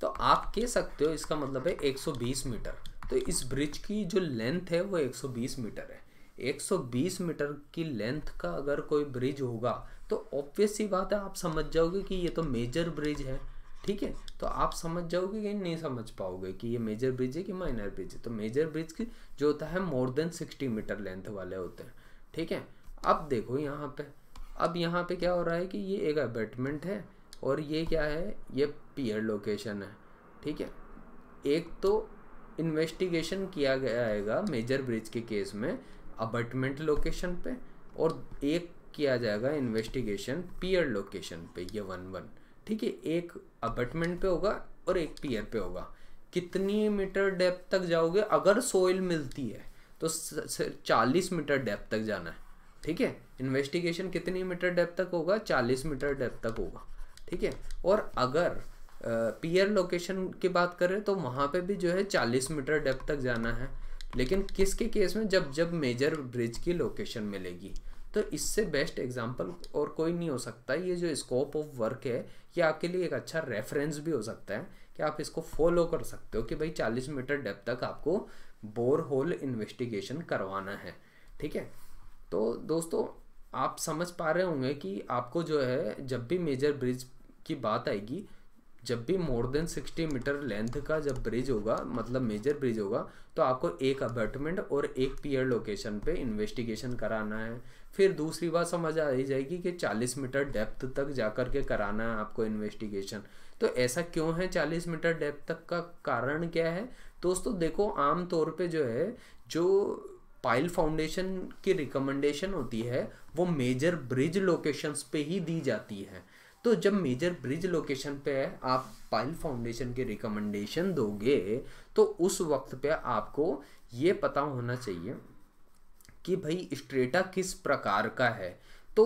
तो आप कह सकते हो इसका मतलब है 120 मीटर तो इस ब्रिज की जो लेंथ है वो 120 मीटर है 120 मीटर की लेंथ का अगर कोई ब्रिज होगा तो ऑब्वियस सी बात है आप समझ जाओगे कि ये तो मेजर ब्रिज है ठीक है तो आप समझ जाओगे कि नहीं समझ पाओगे कि ये मेजर ब्रिज है कि माइनर ब्रिज है तो मेजर ब्रिज की जो होता है more than sixty metre length वाले होते हैं ठीक है अब देखो यहाँ पे अब यहाँ पे क्या हो रहा है कि ये एक अबेटमेंट है और ये क्या है ये पियर लोकेशन है ठीक है एक तो इन्वेस्टिगेशन किया गया है मेजर ब्रिज के केस में अबटमेंट लोकेशन पे और एक किया जाएगा इन्वेस्टिगेशन पियर लोकेशन पे ये वन वन ठीक है एक अपार्टमेंट पे होगा और एक पियर पे होगा कितनी मीटर डेप्थ तक जाओगे अगर सोइल मिलती है तो चालीस मीटर डेप्थ तक जाना है ठीक है इन्वेस्टिगेशन कितनी मीटर डेप्थ तक होगा चालीस मीटर डेप्थ तक होगा ठीक है और अगर पियर लोकेशन की बात करें तो वहाँ पे भी जो है चालीस मीटर डेप्थ तक जाना है लेकिन किसके केस में जब जब मेजर ब्रिज की लोकेशन मिलेगी तो इससे बेस्ट एग्जाम्पल और कोई नहीं हो सकता ये जो स्कोप ऑफ वर्क है ये आपके लिए एक अच्छा रेफरेंस भी हो सकता है कि आप इसको फॉलो कर सकते हो कि भाई 40 मीटर डेप्थ तक आपको बोर होल इन्वेस्टिगेशन करवाना है ठीक है तो दोस्तों आप समझ पा रहे होंगे कि आपको जो है जब भी मेजर ब्रिज की बात आएगी जब भी more than sixty metre length का जब ब्रिज होगा मतलब मेजर ब्रिज होगा तो आपको एक अपार्टमेंट और एक पियर लोकेशन पे इन्वेस्टिगेशन कराना है फिर दूसरी बात समझ आ जाएगी कि 40 मीटर डेप्थ तक जा कर के कराना है आपको इन्वेस्टिगेशन तो ऐसा क्यों है 40 मीटर डेप्थ तक का कारण क्या है दोस्तों देखो आम तौर जो है जो पाइल फाउंडेशन की रिकमेंडेशन होती है वो मेजर ब्रिज लोकेशंस पे ही दी जाती है तो जब मेजर ब्रिज लोकेशन पे आप पाइल फाउंडेशन के रिकमेंडेशन दोगे तो उस वक्त पे आपको ये पता होना चाहिए कि भाई स्ट्रेटा किस प्रकार का है तो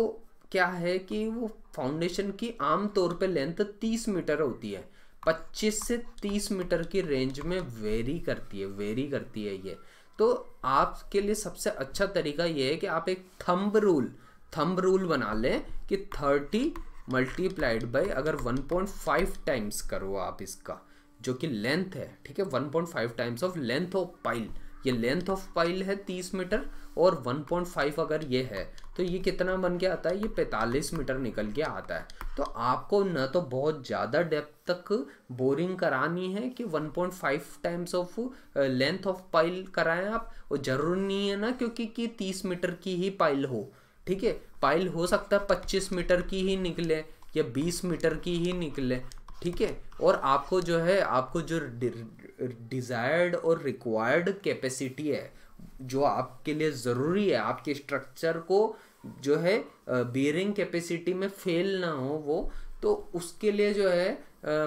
क्या है कि वो फाउंडेशन की आम तौर पे लेंथ 30 मीटर होती है 25 से 30 मीटर की रेंज में वेरी करती है वेरी करती है ये तो आपके लिए सबसे अच्छा तरीका ये है कि आप एक थंब रूल थंब रूल बना लें कि 30 मल्टीप्लाइड बाई अगर 1.5 टाइम्स करो आप इसका जो कि लेंथ है ठीक है 1.5 times of length of pile ये लेंथ ऑफ पाइल है 30 मीटर और 1.5 अगर ये है तो ये कितना बन के आता है ये 45 मीटर निकल के आता है तो आपको ना तो बहुत ज़्यादा डेप्थ तक बोरिंग करानी है कि 1.5 times of length of pile कराएं आप और ज़रूर नहीं है ना क्योंकि कि 30 मीटर की ही पाइल हो ठीक है पाइल हो सकता है पच्चीस मीटर की ही निकले या बीस मीटर की ही निकले ठीक है और आपको जो है आपको जो डिज़ायर्ड और रिक्वायर्ड कैपेसिटी है जो आपके लिए ज़रूरी है आपके स्ट्रक्चर को जो है बियरिंग कैपेसिटी में फेल ना हो वो तो उसके लिए जो है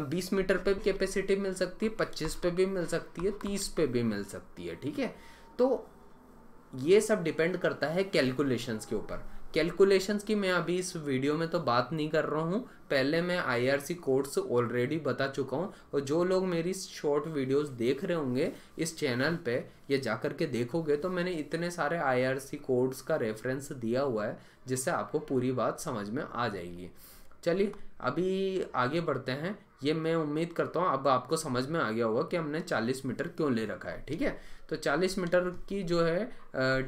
बीस मीटर पे कैपेसिटी मिल सकती है पच्चीस पे भी मिल सकती है तीस पे भी मिल सकती है ठीक है तो ये सब डिपेंड करता है कैलकुलेशंस के ऊपर कैलकुलेशंस की मैं अभी इस वीडियो में तो बात नहीं कर रहा हूँ पहले मैं आईआरसी कोर्स ऑलरेडी बता चुका हूँ और जो लोग मेरी शॉर्ट वीडियोस देख रहे होंगे इस चैनल पे ये जा कर के देखोगे तो मैंने इतने सारे आईआरसी कोड्स का रेफरेंस दिया हुआ है जिससे आपको पूरी बात समझ में आ जाएगी चलिए अभी आगे बढ़ते हैं ये मैं उम्मीद करता हूँ अब आपको समझ में आ गया होगा कि हमने 40 मीटर क्यों ले रखा है ठीक है तो 40 मीटर की जो है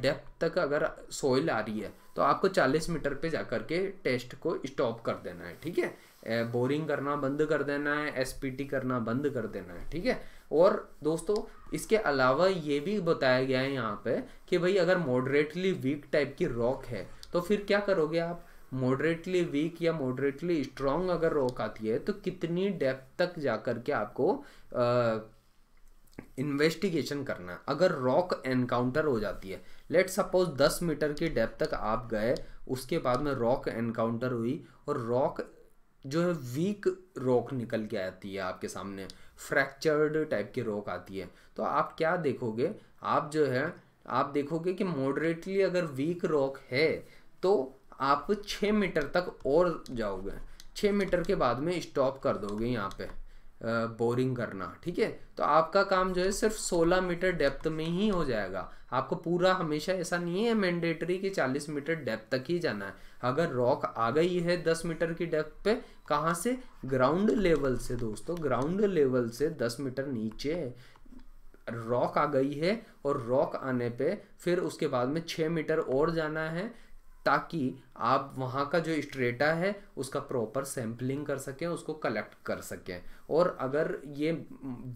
डेप्थ तक अगर सोइल आ रही है तो आपको 40 मीटर पे जा करके के टेस्ट को स्टॉप कर देना है ठीक है बोरिंग करना बंद कर देना है एसपीटी करना बंद कर देना है ठीक है और दोस्तों इसके अलावा ये भी बताया गया है यहाँ पे कि भाई अगर मॉडरेटली वीक टाइप की रॉक है तो फिर क्या करोगे आप मॉडरेटली वीक या मॉडरेटली स्ट्रांग अगर रोक आती है तो कितनी डेप्थ तक जा कर के आपको इन्वेस्टिगेशन करना है अगर रॉक एनकाउंटर हो जाती है लेट सपोज 10 मीटर की डेप्थ तक आप गए उसके बाद में रॉक एनकाउंटर हुई और रॉक जो है वीक रोक निकल के आती है आपके सामने फ्रैक्चर्ड टाइप की रोक आती है तो आप क्या देखोगे आप जो है आप देखोगे कि मॉडरेटली अगर वीक रॉक है तो आप छः मीटर तक और जाओगे छः मीटर के बाद में स्टॉप कर दोगे यहाँ पे बोरिंग करना ठीक है तो आपका काम जो है सिर्फ 16 मीटर डेप्थ में ही हो जाएगा आपको पूरा हमेशा ऐसा नहीं है मैंडेटरी कि 40 मीटर डेप्थ तक ही जाना है अगर रॉक आ गई है 10 मीटर की डेप्थ पे कहाँ से ग्राउंड लेवल से दोस्तों ग्राउंड लेवल से 10 मीटर नीचे रॉक आ गई है और रॉक आने पे फिर उसके बाद में छः मीटर और जाना है ताकि आप वहाँ का जो स्ट्रेटा है उसका प्रॉपर सैम्पलिंग कर सकें उसको कलेक्ट कर सकें और अगर ये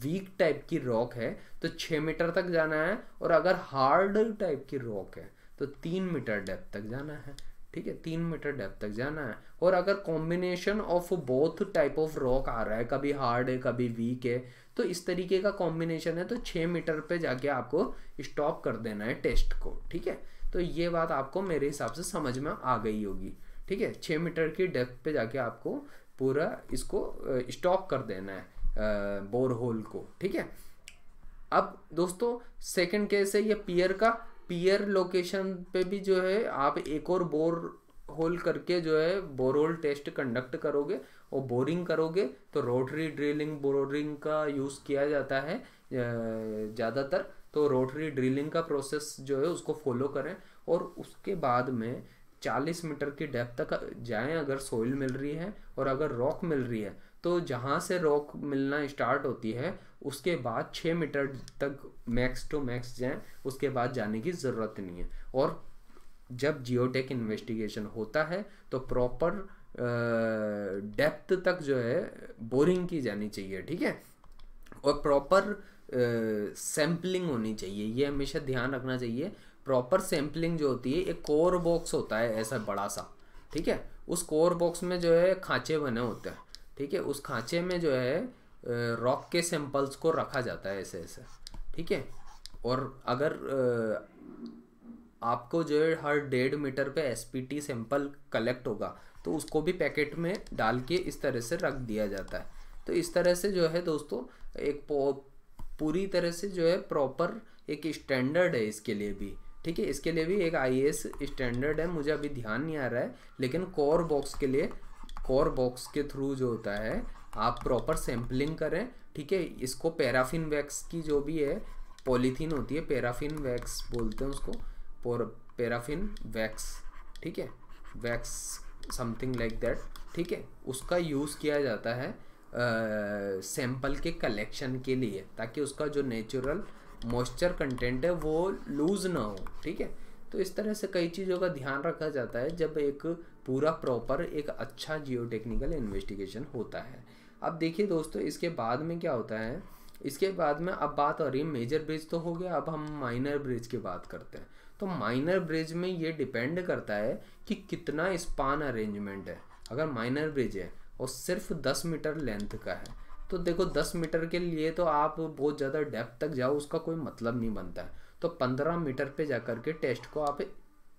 वीक टाइप की रॉक है तो छः मीटर तक जाना है और अगर हार्ड टाइप की रॉक है तो तीन मीटर डेप्थ तक जाना है ठीक है तीन मीटर डेप्थ तक जाना है और अगर combination of both type of rock आ रहा है कभी हार्ड है कभी वीक है तो इस तरीके का कॉम्बिनेशन है तो छः मीटर पर जाके आपको स्टॉप कर देना है टेस्ट को ठीक है तो ये बात आपको मेरे हिसाब से समझ में आ गई होगी ठीक है छः मीटर की डेप्थ पे जाके आपको पूरा इसको स्टॉप कर देना है बोर होल को ठीक है अब दोस्तों सेकंड केस है ये पियर का पियर लोकेशन पे भी जो है आप एक और बोर होल करके जो है बोर होल टेस्ट कंडक्ट करोगे और बोरिंग करोगे तो रोटरी ड्रिलिंग बोरिंग का यूज़ किया जाता है ज़्यादातर तो रोटरी ड्रिलिंग का प्रोसेस जो है उसको फॉलो करें और उसके बाद में 40 मीटर की डेप्थ तक जाएं अगर सोइल मिल रही है और अगर रॉक मिल रही है तो जहाँ से रॉक मिलना स्टार्ट होती है उसके बाद छः मीटर तक मैक्स टू मैक्स जाएं उसके बाद जाने की ज़रूरत नहीं है और जब जियोटेक इन्वेस्टिगेशन होता है तो प्रॉपर डेप्थ तक जो है बोरिंग की जानी चाहिए ठीक है और प्रॉपर सैम्पलिंग होनी चाहिए ये हमेशा ध्यान रखना चाहिए प्रॉपर सैम्पलिंग जो होती है एक कोर बॉक्स होता है ऐसा बड़ा सा ठीक है उस कोर बॉक्स में जो है खाँचे बने होते हैं ठीक है उस खाँचे में जो है रॉक के सैंपल्स को रखा जाता है ऐसे ऐसे ठीक है और अगर आपको जो है हर डेढ़ मीटर पे एस सैंपल कलेक्ट होगा तो उसको भी पैकेट में डाल के इस तरह से रख दिया जाता है तो इस तरह से जो है दोस्तों एक पूरी तरह से जो है प्रॉपर एक स्टैंडर्ड है इसके लिए भी ठीक है इसके लिए भी एक आई स्टैंडर्ड है मुझे अभी ध्यान नहीं आ रहा है लेकिन कोर बॉक्स के लिए कोर बॉक्स के थ्रू जो होता है आप प्रॉपर सैम्पलिंग करें ठीक है इसको पैराफिन वैक्स की जो भी है पॉलीथीन होती है पैराफिन वैक्स बोलते हैं उसको पैराफिन वैक्स ठीक है वैक्स समथिंग लाइक दैट ठीक है उसका यूज़ किया जाता है सैंपल के कलेक्शन के लिए ताकि उसका जो नेचुरल मॉइस्चर कंटेंट है वो लूज़ ना हो ठीक है तो इस तरह से कई चीज़ों का ध्यान रखा जाता है जब एक पूरा प्रॉपर एक अच्छा जियो इन्वेस्टिगेशन होता है अब देखिए दोस्तों इसके बाद में क्या होता है इसके बाद में अब बात हो रही है मेजर ब्रिज तो हो गया अब हम माइनर ब्रिज की बात करते हैं तो माइनर ब्रिज में ये डिपेंड करता है कि कितना स्पान अरेंजमेंट है अगर माइनर ब्रिज है और सिर्फ दस मीटर लेंथ का है तो देखो दस मीटर के लिए तो आप बहुत ज़्यादा डेप्थ तक जाओ उसका कोई मतलब नहीं बनता है तो पंद्रह मीटर पे जा कर के टेस्ट को आप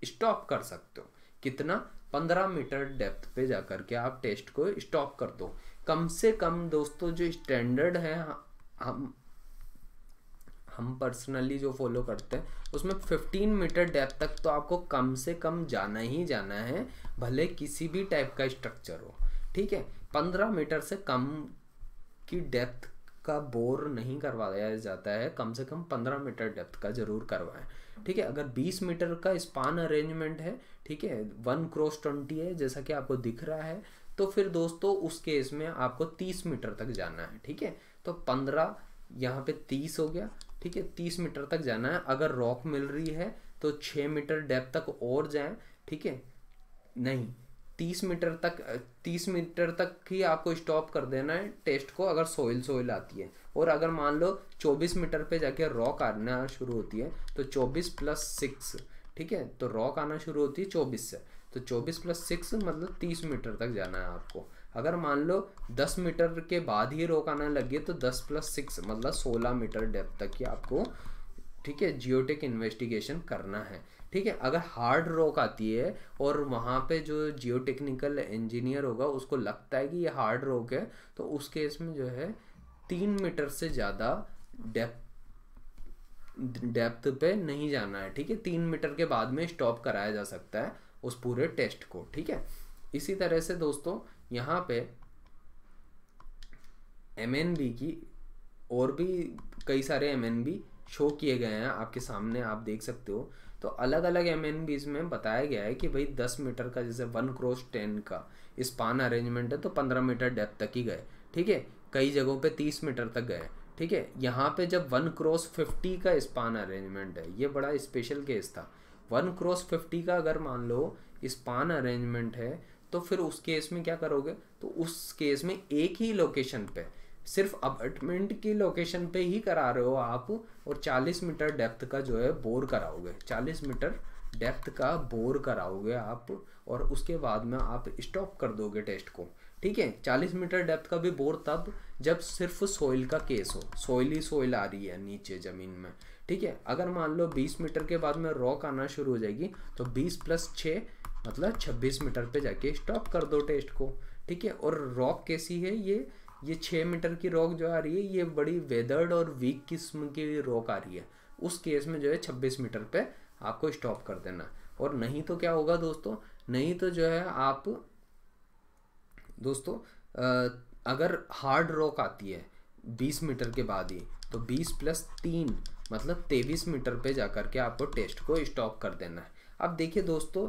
स्टॉप कर सकते हो कितना पंद्रह मीटर डेप्थ पे जा कर के आप टेस्ट को स्टॉप कर दो कम से कम दोस्तों जो स्टैंडर्ड है हम हम पर्सनली जो फॉलो करते हैं उसमें 15 मीटर डेप्थ तक तो आपको कम से कम जाना ही जाना है भले किसी भी टाइप का स्ट्रक्चर हो ठीक है पंद्रह मीटर से कम की डेप्थ का बोर नहीं करवाया जाता है कम से कम पंद्रह मीटर डेप्थ का जरूर करवाएं ठीक है अगर बीस मीटर का स्पान अरेंजमेंट है ठीक है वन क्रॉस ट्वेंटी है जैसा कि आपको दिख रहा है तो फिर दोस्तों उस केस में आपको तीस मीटर तक जाना है ठीक है तो पंद्रह यहाँ पे तीस हो गया ठीक है तीस मीटर तक जाना है अगर रॉक मिल रही है तो छः मीटर डेप्थ तक और जाए ठीक है नहीं तीस मीटर तक तीस मीटर तक ही आपको स्टॉप कर देना है टेस्ट को अगर सोइल सोइल आती है और अगर मान लो चौबीस मीटर पे जाके रॉक आना शुरू होती है तो चौबीस प्लस सिक्स ठीक है तो रॉक आना शुरू होती है चौबीस से तो चौबीस प्लस सिक्स मतलब तीस मीटर तक जाना है आपको अगर मान लो दस मीटर के बाद ही रॉक आना लगी तो दस प्लस सिक्स मतलब सोलह मीटर डेप्थ तक ही आपको ठीक है जियोटेक इन्वेस्टिगेशन करना है ठीक है अगर हार्ड रॉक आती है और वहाँ पे जो जियो इंजीनियर होगा उसको लगता है कि ये हार्ड रॉक है तो उस केस में जो है तीन मीटर से ज़्यादा डेप्थ डेप्थ पे नहीं जाना है ठीक है तीन मीटर के बाद में स्टॉप कराया जा सकता है उस पूरे टेस्ट को ठीक है इसी तरह से दोस्तों यहाँ पे एम की और भी कई सारे एम शो किए गए हैं आपके सामने आप देख सकते हो तो अलग अलग एम एन बीज में बताया गया है कि भाई दस मीटर का जैसे वन क्रॉस टेन का इस पान अरेंजमेंट है तो पंद्रह मीटर डेप्थ तक ही गए ठीक है कई जगहों पे तीस मीटर तक गए ठीक है यहाँ पे जब वन क्रॉस फिफ्टी का स्पान अरेंजमेंट है ये बड़ा स्पेशल केस था वन क्रॉस फिफ्टी का अगर मान लो स्पान अरेंजमेंट है तो फिर उस केस में क्या करोगे तो उस केस में एक ही लोकेशन पे सिर्फ अपार्टमेंट की लोकेशन पे ही करा रहे हो आप और 40 मीटर डेप्थ का जो है बोर कराओगे 40 मीटर डेप्थ का बोर कराओगे आप और उसके बाद में आप स्टॉप कर दोगे टेस्ट को ठीक है 40 मीटर डेप्थ का भी बोर तब जब सिर्फ सोइल का केस हो सोइल ही सोइल आ रही है नीचे ज़मीन में ठीक है अगर मान लो 20 मीटर के बाद में रॉक आना शुरू हो जाएगी तो 20 प्लस छ मतलब 26 मीटर पे जाके स्टॉप कर दो टेस्ट को ठीक है और रॉक कैसी है ये ये छः मीटर की रॉक जो आ रही है ये बड़ी वेदर्ड और वीक किस्म की रॉक आ रही है उस केस में जो है छब्बीस मीटर पे आपको स्टॉप कर देना और नहीं तो क्या होगा दोस्तों नहीं तो जो है आप दोस्तों अगर हार्ड रॉक आती है बीस मीटर के बाद ही तो बीस प्लस तीन मतलब तेईस मीटर पे जाकर के आपको टेस्ट को स्टॉप कर देना है अब देखिए दोस्तों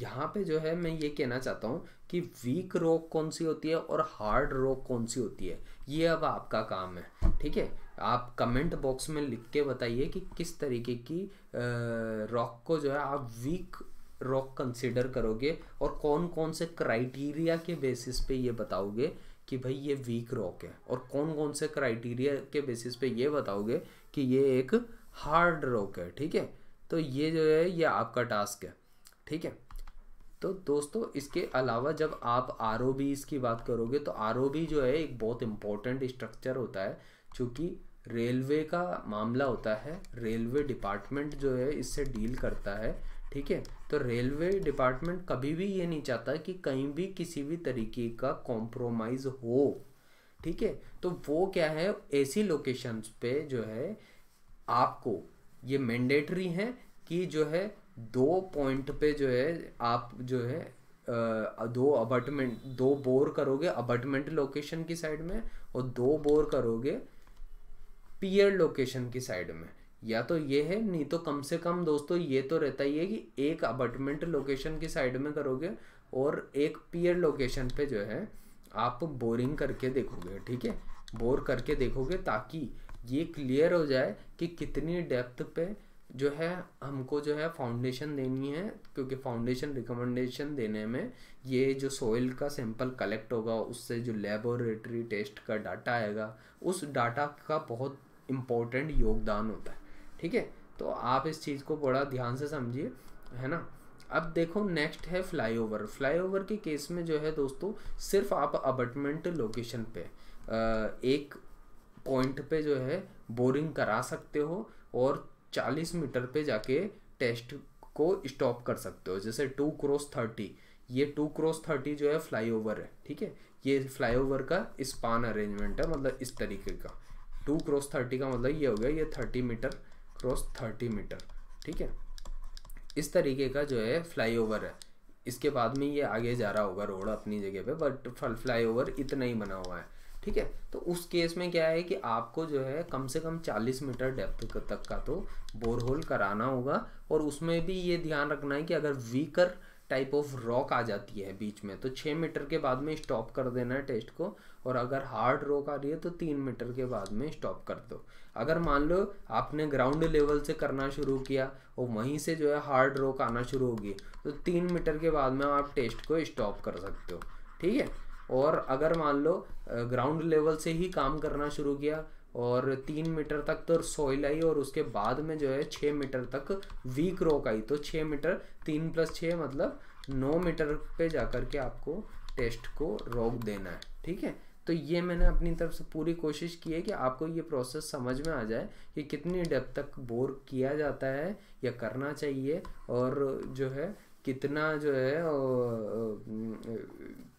यहाँ पे जो है मैं ये कहना चाहता हूँ कि वीक रोक कौन सी होती है और हार्ड रोक कौन सी होती है ये अब आपका काम है ठीक है आप कमेंट बॉक्स में लिख के बताइए कि किस तरीके की रॉक को जो है आप वीक रॉक कंसिडर करोगे और कौन कौन से क्राइटेरिया के बेसिस पे ये बताओगे कि भाई ये वीक रॉक है और कौन कौन से क्राइटेरिया के बेसिस पे ये बताओगे कि ये एक हार्ड रॉक है ठीक है तो ये जो है ये आपका टास्क है ठीक है तो दोस्तों इसके अलावा जब आप आर की बात करोगे तो आर जो है एक बहुत इम्पोर्टेंट स्ट्रक्चर होता है चूँकि रेलवे का मामला होता है रेलवे डिपार्टमेंट जो है इससे डील करता है ठीक है तो रेलवे डिपार्टमेंट कभी भी ये नहीं चाहता कि कहीं भी किसी भी तरीके का कॉम्प्रोमाइज़ हो ठीक है तो वो क्या है ऐसी लोकेशंस पे जो है आपको ये मैंडेटरी हैं कि जो है दो पॉइंट पे जो है आप जो है दो अबार्टमेंट दो बोर करोगे अबार्टमेंट लोकेशन की साइड में और दो बोर करोगे पियर लोकेशन की साइड में या तो ये है नहीं तो कम से कम दोस्तों ये तो रहता ही है कि एक अबार्टमेंट लोकेशन की साइड में करोगे और एक पियर लोकेशन पे जो है आप बोरिंग करके देखोगे ठीक है बोर करके देखोगे ताकि ये क्लियर हो जाए कि कितनी डेप्थ पे जो है हमको जो है फाउंडेशन देनी है क्योंकि फाउंडेशन रिकमेंडेशन देने में ये जो सोइल का सैंपल कलेक्ट होगा उससे जो लेबोरेटरी टेस्ट का डाटा आएगा उस डाटा का बहुत इम्पोर्टेंट योगदान होता है ठीक है तो आप इस चीज़ को बड़ा ध्यान से समझिए है ना अब देखो नेक्स्ट है फ्लाईओवर फ्लाईओवर के केस में जो है दोस्तों सिर्फ आप अबटमेंट लोकेशन पे एक पॉइंट पे जो है बोरिंग करा सकते हो और चालीस मीटर पे जाके टेस्ट को स्टॉप कर सकते हो जैसे टू क्रॉस थर्टी ये टू क्रॉस थर्टी जो है फ्लाईओवर है ठीक है ये फ्लाईओवर का स्पान अरेंजमेंट है मतलब इस तरीके का टू क्रॉस थर्टी का मतलब ये हो गया ये thirty metre cross thirty metre ठीक है इस तरीके का जो है फ्लाईओवर है इसके बाद में ये आगे जा रहा होगा रोड अपनी जगह पे बट फ्लाईओवर इतना ही बना हुआ है ठीक है तो उस केस में क्या है कि आपको जो है कम से कम 40 मीटर डेप्थ तक का तो बोर होल कराना होगा और उसमें भी ये ध्यान रखना है कि अगर वीकर टाइप ऑफ रॉक आ जाती है बीच में तो छः मीटर के बाद में स्टॉप कर देना है टेस्ट को और अगर हार्ड रॉक आ रही है तो तीन मीटर के बाद में स्टॉप कर दो अगर मान लो आपने ग्राउंड लेवल से करना शुरू किया और वहीं से जो है हार्ड रॉक आना शुरू होगी तो तीन मीटर के बाद में आप टेस्ट को स्टॉप कर सकते हो ठीक है और अगर मान लो ग्राउंड लेवल से ही काम करना शुरू किया और तीन मीटर तक तो सॉइल आई और उसके बाद में जो है छः मीटर तक वीक रॉक आई तो छः मीटर तीन प्लस छः मतलब नौ मीटर पे जाकर के आपको टेस्ट को रोक देना है ठीक है तो ये मैंने अपनी तरफ से पूरी कोशिश की है कि आपको ये प्रोसेस समझ में आ जाए कि कितनी डेप्थ तक बोर किया जाता है या करना चाहिए और जो है कितना जो है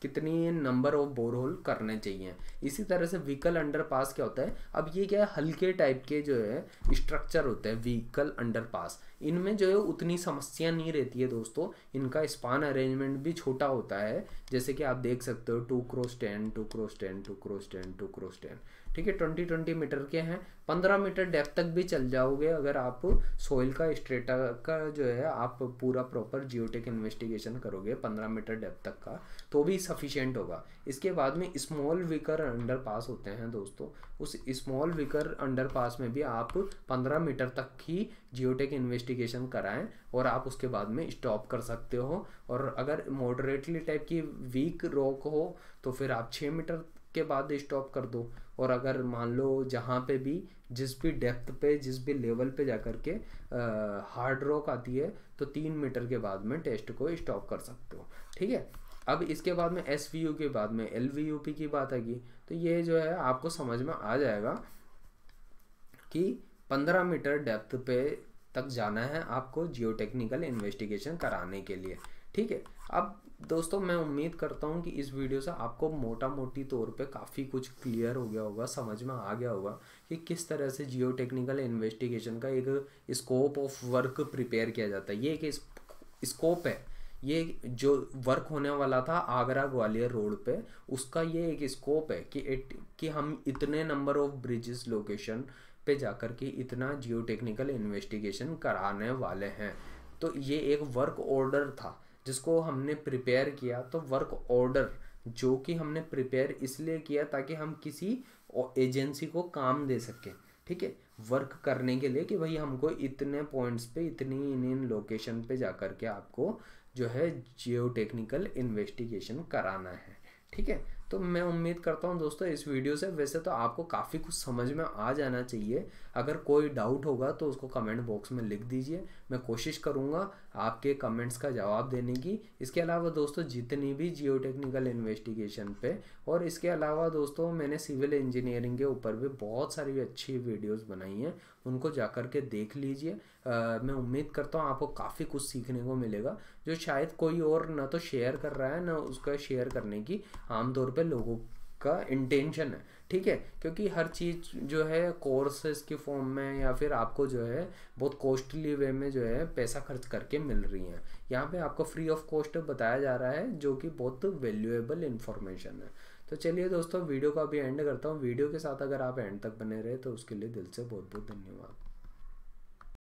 कितनी नंबर ऑफ बोर होल करने चाहिए इसी तरह से व्हीकल अंडर पास क्या होता है अब ये क्या है हल्के टाइप के जो है स्ट्रक्चर होते हैं व्हीकल अंडर पास इनमें जो है उतनी समस्या नहीं रहती है दोस्तों इनका स्पान अरेंजमेंट भी छोटा होता है जैसे कि आप देख सकते हो two cross ten two cross ten two cross ten two cross ten ठीक है ट्वेंटी ट्वेंटी मीटर के हैं पंद्रह मीटर डेप्थ तक भी चल जाओगे अगर आप सोइल का स्ट्रेटा का जो है आप पूरा प्रॉपर जियोटेक इन्वेस्टिगेशन करोगे पंद्रह मीटर डेप्थ तक का तो भी सफिशियंट होगा इसके बाद में स्मॉल विकर अंडर पास होते हैं दोस्तों उस स्मॉल विकर अंडर पास में भी आप पंद्रह मीटर तक ही जियोटेक इन्वेस्टिगेशन कराएं और आप उसके बाद में स्टॉप कर सकते हो और अगर मॉडरेटली टाइप की वीक रॉक हो तो फिर आप छः मीटर के बाद स्टॉप कर दो और अगर मान लो जहाँ पे भी जिस भी डेप्थ पे जिस भी लेवल पे जा कर के हार्ड रॉक आती है तो तीन मीटर के बाद में टेस्ट को स्टॉप कर सकते हो ठीक है अब इसके बाद में एस वी यू के बाद में एल वी यू पी की बात आएगी तो ये जो है आपको समझ में आ जाएगा कि पंद्रह मीटर डेप्थ पे तक जाना है आपको जियोटेक्निकल इन्वेस्टिगेशन कराने के लिए ठीक है अब दोस्तों मैं उम्मीद करता हूँ कि इस वीडियो से आपको मोटा मोटी तौर पे काफ़ी कुछ क्लियर हो गया होगा समझ में आ गया होगा कि किस तरह से जियो टेक्निकल इन्वेस्टिगेशन का एक स्कोप ऑफ वर्क प्रिपेयर किया जाता है ये एक स्कोप है ये जो वर्क होने वाला था आगरा ग्वालियर रोड पे उसका ये एक स्कोप है कि एट कि हम इतने नंबर ऑफ ब्रिजेस लोकेशन पे जाकर के इतना जियो टेक्निकल इन्वेस्टिगेशन कराने वाले हैं तो ये एक वर्क ऑर्डर था जिसको हमने प्रिपेयर किया तो वर्क ऑर्डर जो कि हमने प्रिपेयर इसलिए किया ताकि हम किसी एजेंसी को काम दे सकें ठीक है वर्क करने के लिए कि भाई हमको इतने पॉइंट्स पे इतनी इन इन लोकेशन पे जा कर के आपको जो है जियो टेक्निकल इन्वेस्टिगेशन कराना है ठीक है तो मैं उम्मीद करता हूँ दोस्तों इस वीडियो से वैसे तो आपको काफ़ी कुछ समझ में आ जाना चाहिए अगर कोई डाउट होगा तो उसको कमेंट बॉक्स में लिख दीजिए मैं कोशिश करूँगा आपके कमेंट्स का जवाब देने की इसके अलावा दोस्तों जितनी भी जियो टेक्निकल इन्वेस्टिगेशन पे और इसके अलावा दोस्तों मैंने सिविल इंजीनियरिंग के ऊपर भी बहुत सारी अच्छी वीडियोज़ बनाई हैं उनको जा के देख लीजिए मैं उम्मीद करता हूँ आपको काफ़ी कुछ सीखने को मिलेगा जो शायद कोई और ना तो शेयर कर रहा है ना उसका शेयर करने की आमतौर पर लोगों का इंटेंशन है ठीक है क्योंकि हर चीज़ जो है कोर्सेज के फॉर्म में या फिर आपको जो है बहुत कॉस्टली वे में जो है पैसा खर्च करके मिल रही हैं यहाँ पे आपको फ्री ऑफ कॉस्ट बताया जा रहा है जो कि बहुत वैल्यूएबल इन्फॉर्मेशन है तो चलिए दोस्तों वीडियो का अभी एंड करता हूँ वीडियो के साथ अगर आप एंड तक बने रहे तो उसके लिए दिल से बहुत बहुत धन्यवाद